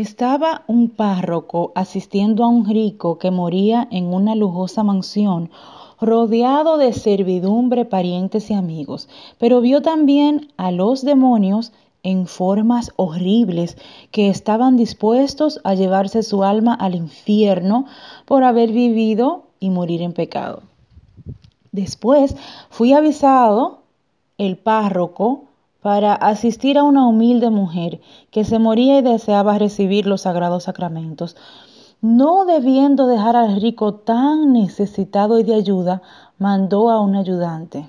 Estaba un párroco asistiendo a un rico que moría en una lujosa mansión, rodeado de servidumbre, parientes y amigos, pero vio también a los demonios en formas horribles que estaban dispuestos a llevarse su alma al infierno por haber vivido y morir en pecado. Después fui avisado el párroco para asistir a una humilde mujer que se moría y deseaba recibir los sagrados sacramentos, no debiendo dejar al rico tan necesitado y de ayuda, mandó a un ayudante,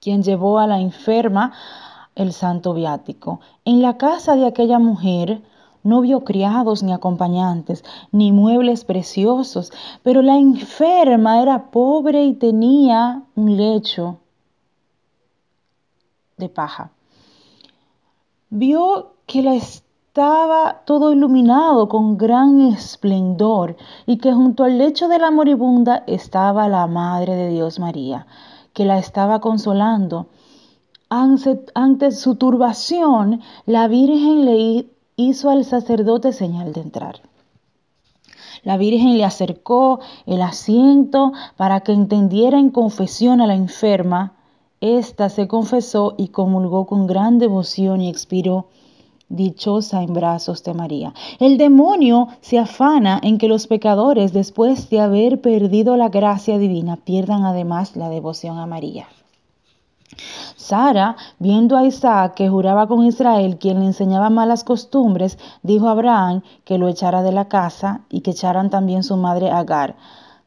quien llevó a la enferma el santo viático. En la casa de aquella mujer no vio criados ni acompañantes, ni muebles preciosos, pero la enferma era pobre y tenía un lecho paja. Vio que la estaba todo iluminado con gran esplendor y que junto al lecho de la moribunda estaba la Madre de Dios María, que la estaba consolando. ante su turbación, la Virgen le hizo al sacerdote señal de entrar. La Virgen le acercó el asiento para que entendiera en confesión a la enferma esta se confesó y comulgó con gran devoción y expiró dichosa en brazos de María. El demonio se afana en que los pecadores, después de haber perdido la gracia divina, pierdan además la devoción a María. Sara, viendo a Isaac que juraba con Israel, quien le enseñaba malas costumbres, dijo a Abraham que lo echara de la casa y que echaran también su madre Agar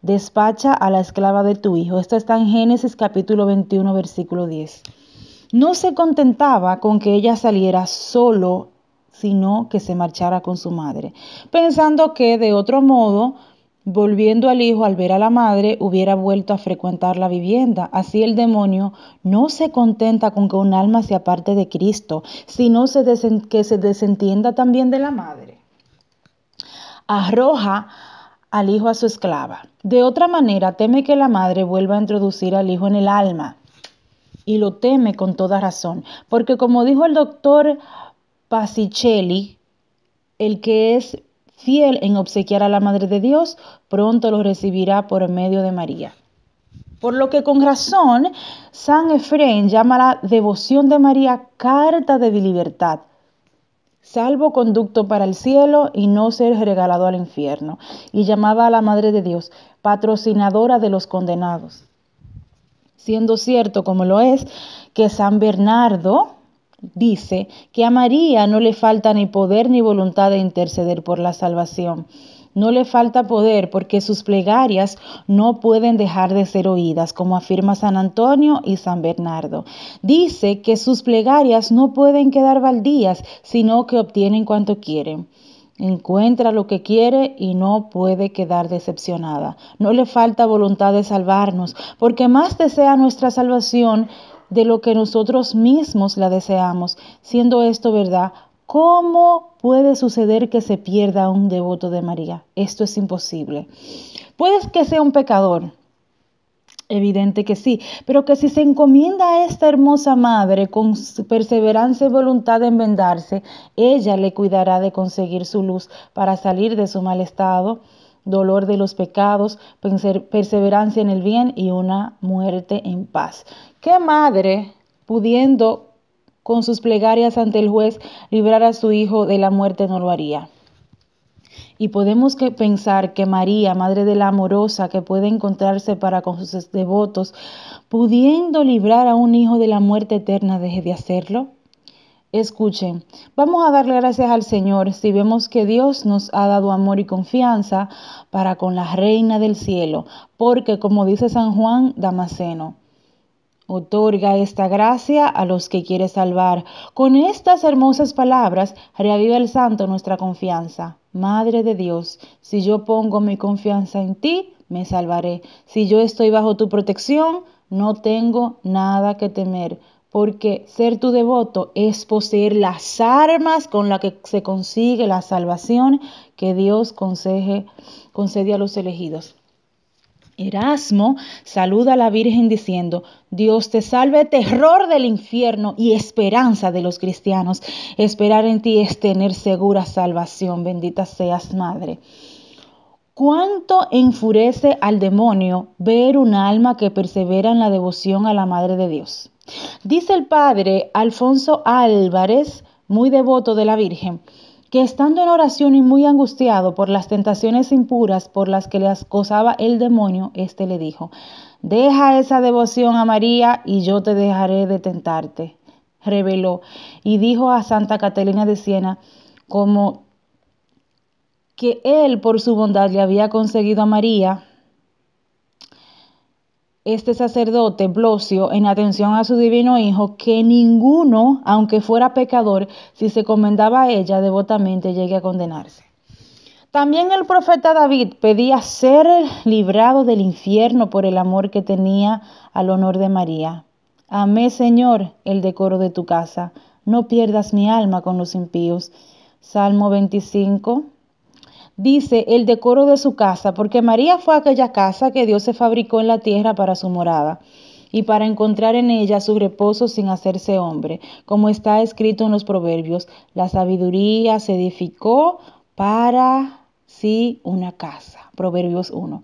despacha a la esclava de tu hijo. Esto está en Génesis capítulo 21, versículo 10. No se contentaba con que ella saliera solo, sino que se marchara con su madre, pensando que de otro modo, volviendo al hijo al ver a la madre, hubiera vuelto a frecuentar la vivienda. Así el demonio no se contenta con que un alma se aparte de Cristo, sino que se desentienda también de la madre. Arroja al hijo a su esclava. De otra manera, teme que la madre vuelva a introducir al hijo en el alma. Y lo teme con toda razón, porque como dijo el doctor Pasichelli, el que es fiel en obsequiar a la Madre de Dios, pronto lo recibirá por medio de María. Por lo que con razón, San Efrén llama la devoción de María carta de libertad, salvo conducto para el cielo y no ser regalado al infierno. Y llamaba a la Madre de Dios, patrocinadora de los condenados. Siendo cierto como lo es que San Bernardo, dice que a María no le falta ni poder ni voluntad de interceder por la salvación. No le falta poder porque sus plegarias no pueden dejar de ser oídas, como afirma San Antonio y San Bernardo. Dice que sus plegarias no pueden quedar baldías, sino que obtienen cuanto quieren. Encuentra lo que quiere y no puede quedar decepcionada. No le falta voluntad de salvarnos, porque más desea nuestra salvación de lo que nosotros mismos la deseamos. Siendo esto verdad, ¿Cómo puede suceder que se pierda un devoto de María? Esto es imposible. Puede que sea un pecador, Evidente que sí, pero que si se encomienda a esta hermosa madre con perseverancia y voluntad de vendarse, ella le cuidará de conseguir su luz para salir de su mal estado, dolor de los pecados, perseverancia en el bien y una muerte en paz. ¿Qué madre pudiendo con sus plegarias ante el juez librar a su hijo de la muerte no lo haría. Y podemos pensar que María, Madre de la Amorosa, que puede encontrarse para con sus devotos, pudiendo librar a un hijo de la muerte eterna, deje de hacerlo. Escuchen, vamos a darle gracias al Señor si vemos que Dios nos ha dado amor y confianza para con la Reina del Cielo, porque como dice San Juan Damasceno, Otorga esta gracia a los que quiere salvar. Con estas hermosas palabras reaviva el santo nuestra confianza. Madre de Dios, si yo pongo mi confianza en ti, me salvaré. Si yo estoy bajo tu protección, no tengo nada que temer, porque ser tu devoto es poseer las armas con las que se consigue la salvación que Dios concede, concede a los elegidos. Erasmo saluda a la Virgen diciendo, Dios te salve, terror del infierno y esperanza de los cristianos. Esperar en ti es tener segura salvación, bendita seas, Madre. ¿Cuánto enfurece al demonio ver un alma que persevera en la devoción a la Madre de Dios? Dice el padre Alfonso Álvarez, muy devoto de la Virgen, que estando en oración y muy angustiado por las tentaciones impuras por las que le acosaba el demonio, éste le dijo, deja esa devoción a María y yo te dejaré de tentarte. Reveló y dijo a Santa Catalina de Siena, como que él por su bondad le había conseguido a María este sacerdote Blosio en atención a su divino hijo que ninguno, aunque fuera pecador, si se comendaba a ella devotamente, llegue a condenarse. También el profeta David pedía ser librado del infierno por el amor que tenía al honor de María. Amé, Señor, el decoro de tu casa. No pierdas mi alma con los impíos. Salmo 25, dice el decoro de su casa, porque María fue aquella casa que Dios se fabricó en la tierra para su morada y para encontrar en ella su reposo sin hacerse hombre, como está escrito en los proverbios, la sabiduría se edificó para sí una casa. Proverbios 1.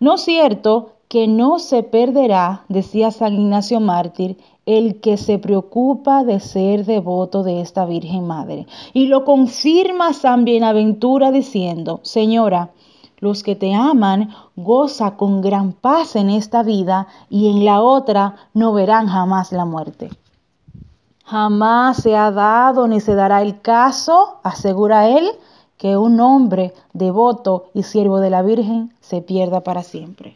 No es cierto que no se perderá, decía San Ignacio Mártir, el que se preocupa de ser devoto de esta Virgen Madre. Y lo confirma San Bienaventura diciendo, Señora, los que te aman goza con gran paz en esta vida y en la otra no verán jamás la muerte. Jamás se ha dado ni se dará el caso, asegura él, que un hombre devoto y siervo de la Virgen se pierda para siempre.